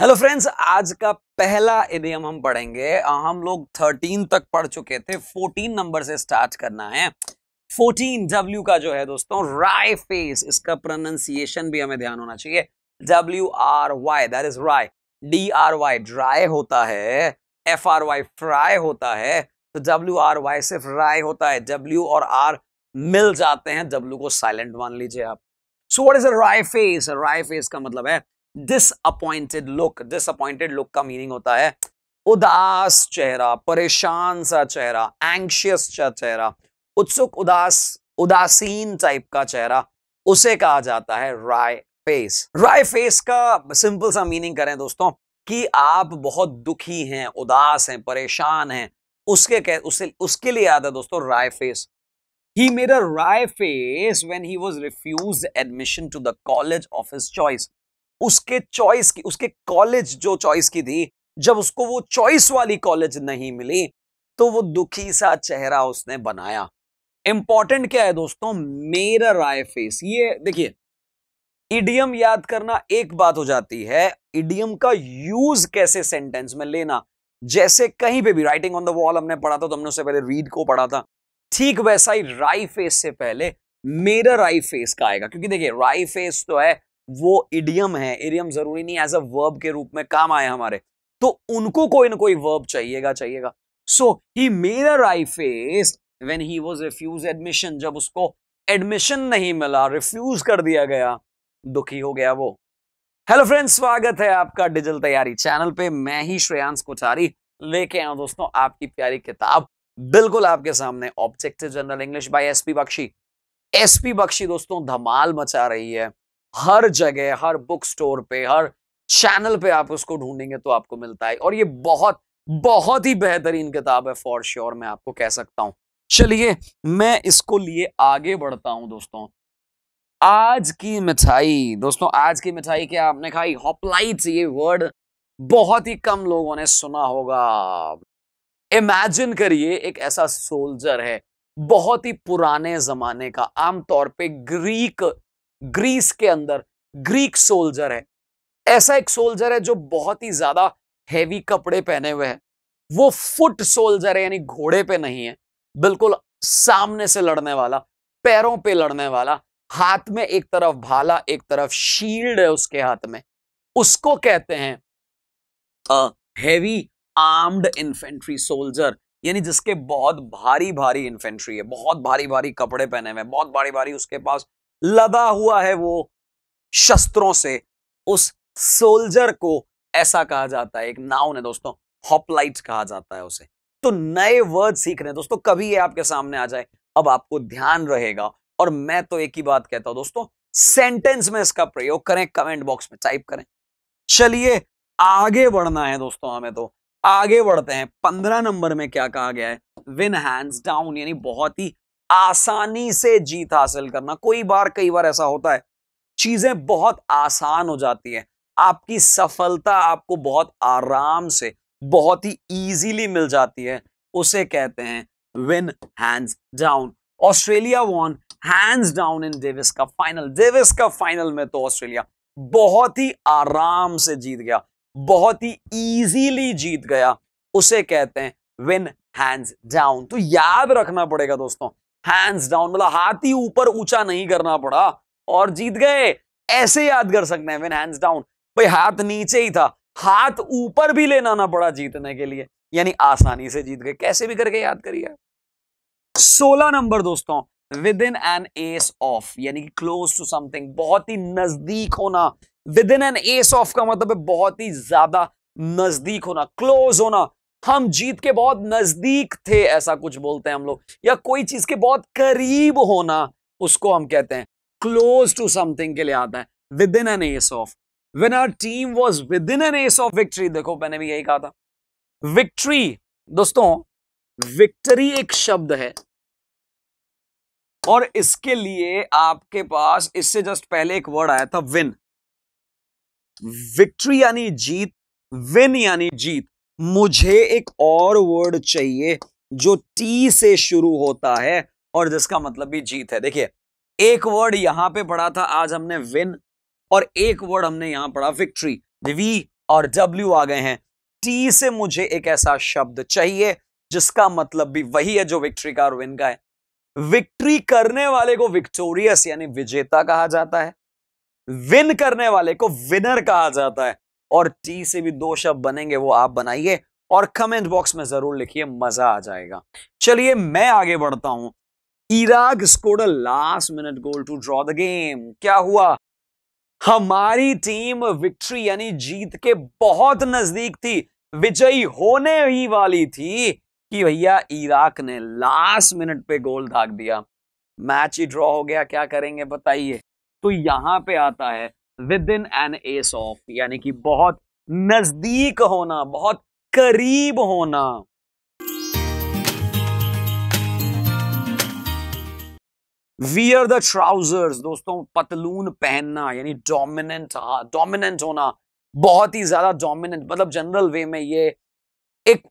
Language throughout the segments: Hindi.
हेलो फ्रेंड्स आज का पहला एडियम हम पढ़ेंगे हम लोग थर्टीन तक पढ़ चुके थे फोर्टीन नंबर से स्टार्ट करना है फोर्टीन डब्ल्यू का जो है दोस्तों राय फेस इसका प्रोनाउंसिएशन भी हमें ध्यान होना चाहिए W R Y that is wry D R Y dry होता है एफ आर वाई फ्राई होता है तो डब्ल्यू आर वाई सिर्फ राय होता है डब्ल्यू और आर मिल जाते हैं डब्ल्यू को साइलेंट मान लीजिए आप so what is a wry face wry face का मतलब है डिसअपॉइंटेड लुक डिसअपॉइंटेड लुक का मीनिंग होता है उदास चेहरा परेशान सा चेहरा एंक्शियस सा चेहरा उत्सुक उदास उदासीन टाइप का चेहरा उसे कहा जाता है राय फेस राय फेस का सिंपल सा मीनिंग करें दोस्तों कि आप बहुत दुखी हैं उदास हैं परेशान हैं उसके कह, उसे उसके लिए याद है दोस्तों राय फेस ही मेरा wry face when he was refused admission to the college of his choice उसके चॉइस की उसके कॉलेज जो चॉइस की थी जब उसको वो चॉइस वाली कॉलेज नहीं मिली तो वो दुखी सा चेहरा उसने बनाया इंपॉर्टेंट क्या है दोस्तों मेरा राय फेस ये देखिए इडियम याद करना एक बात हो जाती है इडियम का यूज कैसे सेंटेंस में लेना जैसे कहीं पे भी राइटिंग ऑन द वॉल हमने पढ़ा था तो हमने उससे पहले रीड को पढ़ा था ठीक वैसा ही राई फेस से पहले मेरा राई फेस का आएगा क्योंकि देखिए राई फेस तो है वो इडियम है इडियम जरूरी नहीं एज अ वर्ब के रूप में काम आए हमारे तो उनको कोई ना कोई वर्ब चाहिएगा चाहिएगा सो ही मेरा wry face when he was refused admission जब उसको एडमिशन नहीं मिला रिफ्यूज कर दिया गया दुखी हो गया वो हेलो फ्रेंड्स स्वागत है आपका डिजिटल तैयारी चैनल पे मैं ही श्रेयांश कोचारी लेके आया दोस्तों आपकी प्यारी किताब बिल्कुल आपके सामने objective general English by SP Bakshi SP Bakshi दोस्तों धमाल मचा रही है हर जगह हर बुक स्टोर पे हर चैनल पे आप उसको ढूंढेंगे तो आपको मिलता है और ये बहुत बहुत ही बेहतरीन किताब है फॉर श्योर मैं आपको कह सकता हूं चलिए मैं इसको लिए आगे बढ़ता हूं दोस्तों आज की मिठाई दोस्तों आज की मिठाई क्या आपने खाई हॉपलाइट ये वर्ड बहुत ही कम लोगों ने सुना होगा इमेजिन करिए एक ऐसा सोल्जर है बहुत ही पुराने जमाने का आमतौर पे ग्रीक ग्रीस के अंदर ग्रीक सोल्जर है ऐसा एक सोल्जर है जो बहुत ही ज्यादा हैवी कपड़े पहने हुए हैं वो फुट सोल्जर है यानी घोड़े पे नहीं है बिल्कुल सामने से लड़ने वाला पैरों पे लड़ने वाला हाथ में एक तरफ भाला एक तरफ शील्ड है उसके हाथ में उसको कहते हैं हैवी आर्म्ड इन्फेंट्री सोल्जर यानी जिसके बहुत भारी भारी इन्फेंट्री है बहुत भारी भारी कपड़े पहने हुए हैं बहुत भारी भारी उसके पास लदा हुआ है वो शस्त्रों से उस सोल्जर को ऐसा कहा जाता है एक नाउन है दोस्तों हॉपलाइट कहा जाता है उसे तो नए वर्ड सीख रहे हैं दोस्तों कभी ये आपके सामने आ जाए अब आपको ध्यान रहेगा और मैं तो एक ही बात कहता हूं दोस्तों सेंटेंस में इसका प्रयोग करें कमेंट बॉक्स में टाइप करें चलिए आगे बढ़ना है दोस्तों हमें तो आगे बढ़ते हैं पंद्रह नंबर में क्या कहा गया है विन हैंड्स डाउन यानी बहुत ही आसानी से जीत हासिल करना कोई बार कई बार ऐसा होता है चीजें बहुत आसान हो जाती हैं आपकी सफलता आपको बहुत आराम से बहुत ही इजीली मिल जाती है उसे कहते हैं win hands down Australia won hands down in Davis का फाइनल डेविस का फाइनल में तो ऑस्ट्रेलिया बहुत ही आराम से जीत गया बहुत ही इजीली जीत गया उसे कहते हैं विन हैंड्स डाउन तो याद रखना पड़ेगा दोस्तों हैंड्स डाउन मतलब हाथ ही ऊपर ऊंचा नहीं करना पड़ा और जीत गए ऐसे याद कर सकते हैं हैंड्स डाउन भाई हाथ नीचे ही था हाथ ऊपर भी लेना ना पड़ा जीतने के लिए यानी आसानी से जीत गए कैसे भी करके याद करिए सोलह नंबर दोस्तों within an ace of यानी कि क्लोज टू समथिंग बहुत ही नजदीक होना within an ace of का मतलब है बहुत ही ज्यादा नजदीक होना क्लोज होना हम जीत के बहुत नजदीक थे ऐसा कुछ बोलते हैं हम लोग या कोई चीज के बहुत करीब होना उसको हम कहते हैं क्लोज टू समथिंग के लिए आता है within an ace of when our team was within an ace of victory देखो मैंने भी यही कहा था विक्ट्री दोस्तों विक्ट्री एक शब्द है और इसके लिए आपके पास इससे जस्ट पहले एक वर्ड आया था विन विक्ट्री यानी जीत विन यानी जीत मुझे एक और वर्ड चाहिए जो टी से शुरू होता है और जिसका मतलब भी जीत है देखिए एक वर्ड यहां पे पढ़ा था आज हमने विन और एक वर्ड हमने यहां पढ़ा विक्ट्री वी और डब्ल्यू आ गए हैं टी से मुझे एक ऐसा शब्द चाहिए जिसका मतलब भी वही है जो विक्ट्री का और विन का है विक्ट्री करने वाले को विक्टोरियस यानी विजेता कहा जाता है विन करने वाले को विनर कहा जाता है और टी से भी दो शब्द बनेंगे वो आप बनाइए और कमेंट बॉक्स में जरूर लिखिए मजा आ जाएगा चलिए मैं आगे बढ़ता हूं Iraq score last minute goal to draw the game क्या हुआ हमारी टीम विक्ट्री यानी जीत के बहुत नजदीक थी विजयी होने ही वाली थी कि भैया इराक ने लास्ट मिनट पे गोल धाग दिया मैच ही ड्रॉ हो गया क्या करेंगे बताइए तो यहां पे आता है within an ace of यानी कि बहुत नजदीक होना बहुत करीब होना वियर द ट्राउजर्स दोस्तों पतलून पहनना यानी डोमिनेंट डोमिनेंट हाँ, होना बहुत ही ज्यादा डोमिनेंट मतलब जनरल वे में ये एक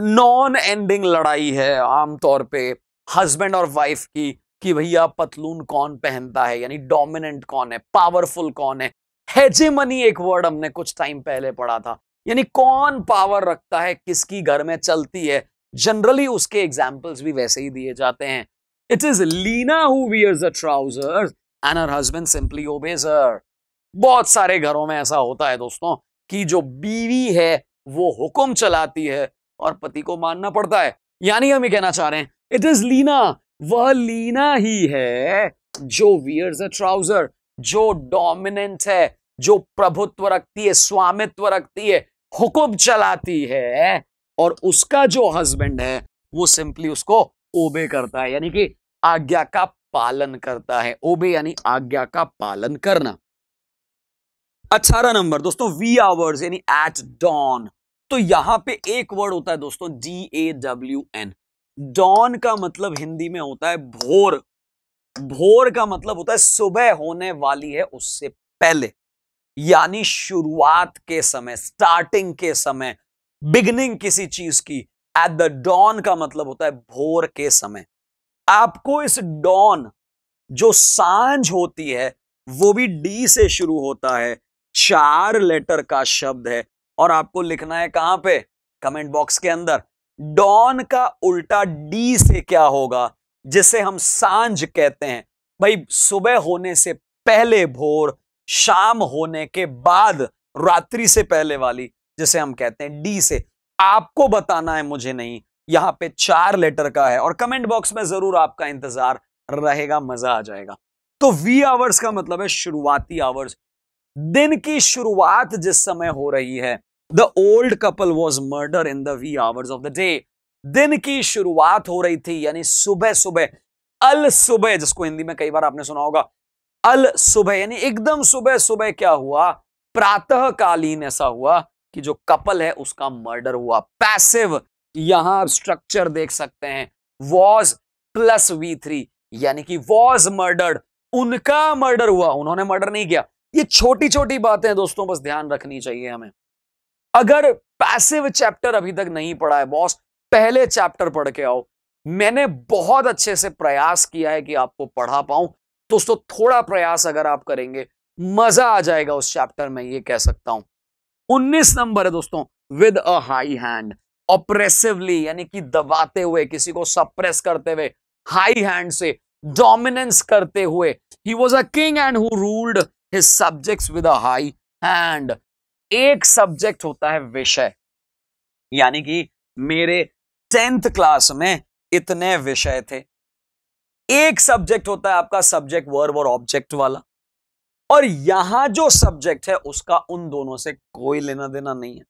नॉन एंडिंग लड़ाई है आमतौर पे हस्बैंड और वाइफ की कि भैया पतलून कौन पहनता है यानी डोमिनेंट कौन है पावरफुल कौन है हेजेमनी एक वर्ड हमने कुछ टाइम पहले पढ़ा था यानी कौन पावर रखता है किसकी घर में चलती है जनरली उसके एग्जाम्पल्स भी वैसे ही दिए जाते हैं it is Leena who wears a trouser and her husband simply obeys her बहुत सारे घरों में ऐसा होता है दोस्तों कि जो बीवी है वो हुक्म चलाती है और पति को मानना पड़ता है यानी हम ये कहना चाह रहे हैं इट इज लीना वह लीना ही है जो वियर्स अ ट्राउजर जो डोमिनेंट है जो प्रभुत्व रखती है स्वामित्व रखती है हुकुम चलाती है और उसका जो हस्बैंड है वो सिंपली उसको ओबे करता है यानी कि आज्ञा का पालन करता है ओबे यानी आज्ञा का पालन करना अठारह नंबर दोस्तों वी आवर्स यानी एट डॉन तो यहां पे एक वर्ड होता है दोस्तों D A W N dawn का मतलब हिंदी में होता है भोर भोर का मतलब होता है सुबह होने वाली है उससे पहले यानी शुरुआत के समय स्टार्टिंग के समय बिगनिंग किसी चीज की एट द डॉन का मतलब होता है भोर के समय आपको इस डॉन जो सांझ होती है वो भी डी से शुरू होता है चार लेटर का शब्द है और आपको लिखना है कहां पे कमेंट बॉक्स के अंदर डॉन का उल्टा डी से क्या होगा जिसे हम सांझ कहते हैं भाई सुबह होने से पहले भोर शाम होने के बाद रात्रि से पहले वाली जिसे हम कहते हैं डी से आपको बताना है मुझे नहीं यहां पे चार लेटर का है और कमेंट बॉक्स में जरूर आपका इंतजार रहेगा मजा आ जाएगा तो वी आवर्स का मतलब है शुरुआती आवर्स दिन की शुरुआत जिस समय हो रही है the old couple was murder in the wee hours of the day दिन की शुरुआत हो रही थी यानी सुबह सुबह अल सुबह जिसको हिंदी में कई बार आपने सुना होगा अल सुबह यानी एकदम सुबह सुबह क्या हुआ प्रातःकालीन ऐसा हुआ कि जो कपल है उसका मर्डर हुआ पैसिव यहां स्ट्रक्चर देख सकते हैं वॉज प्लस वी थ्री यानी कि वॉज मर्डर्ड उनका मर्डर हुआ उन्होंने मर्डर नहीं किया ये छोटी छोटी बातें दोस्तों बस ध्यान रखनी चाहिए हमें अगर पैसिव चैप्टर अभी तक नहीं पढ़ा है बॉस पहले चैप्टर पढ़ के आओ मैंने बहुत अच्छे से प्रयास किया है कि आपको पढ़ा पाऊं दोस्तों थोड़ा प्रयास अगर आप करेंगे मजा आ जाएगा उस चैप्टर में ये कह सकता हूं उन्नीस नंबर है दोस्तों with a high hand oppressively यानी कि दबाते हुए किसी को सप्रेस करते हुए हाई हैंड से डोमिनेंस करते हुए he was a king and who ruled his subjects with a high hand एक सब्जेक्ट होता है विषय यानी कि मेरे टेंथ क्लास में इतने विषय थे एक सब्जेक्ट होता है आपका सब्जेक्ट वर्ब और ऑब्जेक्ट वाला और यहां जो सब्जेक्ट है उसका उन दोनों से कोई लेना देना नहीं है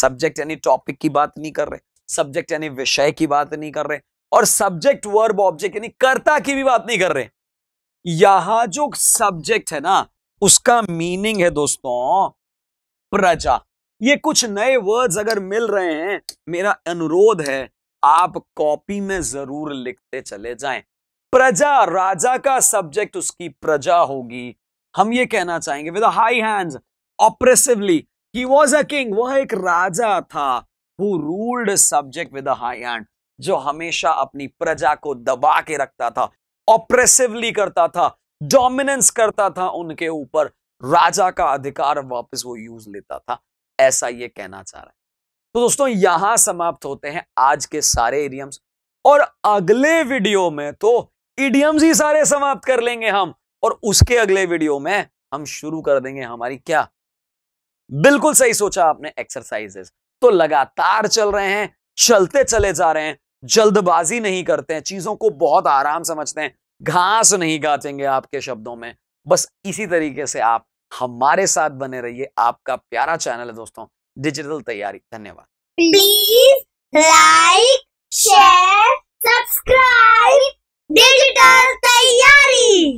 सब्जेक्ट यानी टॉपिक की बात नहीं कर रहे सब्जेक्ट यानी विषय की बात नहीं कर रहे और सब्जेक्ट वर्ब ऑब्जेक्ट यानी कर्ता की भी बात नहीं कर रहे यहां जो सब्जेक्ट है ना उसका मीनिंग है दोस्तों प्रजा ये कुछ नए वर्ड्स अगर मिल रहे हैं मेरा अनुरोध है आप कॉपी में जरूर लिखते चले जाएं प्रजा राजा का सब्जेक्ट उसकी प्रजा होगी हम ये कहना चाहेंगे with high hand oppressively he was a king वह एक राजा था who ruled subject with high hand जो हमेशा अपनी प्रजा को दबा के रखता था ऑपरेसिवली करता था डोमिनेंस करता था उनके ऊपर राजा का अधिकार वापस वो यूज लेता था ऐसा ये कहना चाह रहा है तो दोस्तों यहां समाप्त होते हैं आज के सारे इडियम्स और अगले वीडियो में तो इडियम्स ही सारे समाप्त कर लेंगे हम और उसके अगले वीडियो में हम शुरू कर देंगे हमारी क्या बिल्कुल सही सोचा आपने एक्सरसाइजेस तो लगातार चल रहे हैं चलते चले जा रहे हैं जल्दबाजी नहीं करते हैं चीजों को बहुत आराम समझते हैं घास नहीं गाचेंगे आपके शब्दों में बस इसी तरीके से आप हमारे साथ बने रहिए आपका प्यारा चैनल है दोस्तों डिजिटल तैयारी धन्यवाद please like share subscribe digital तैयारी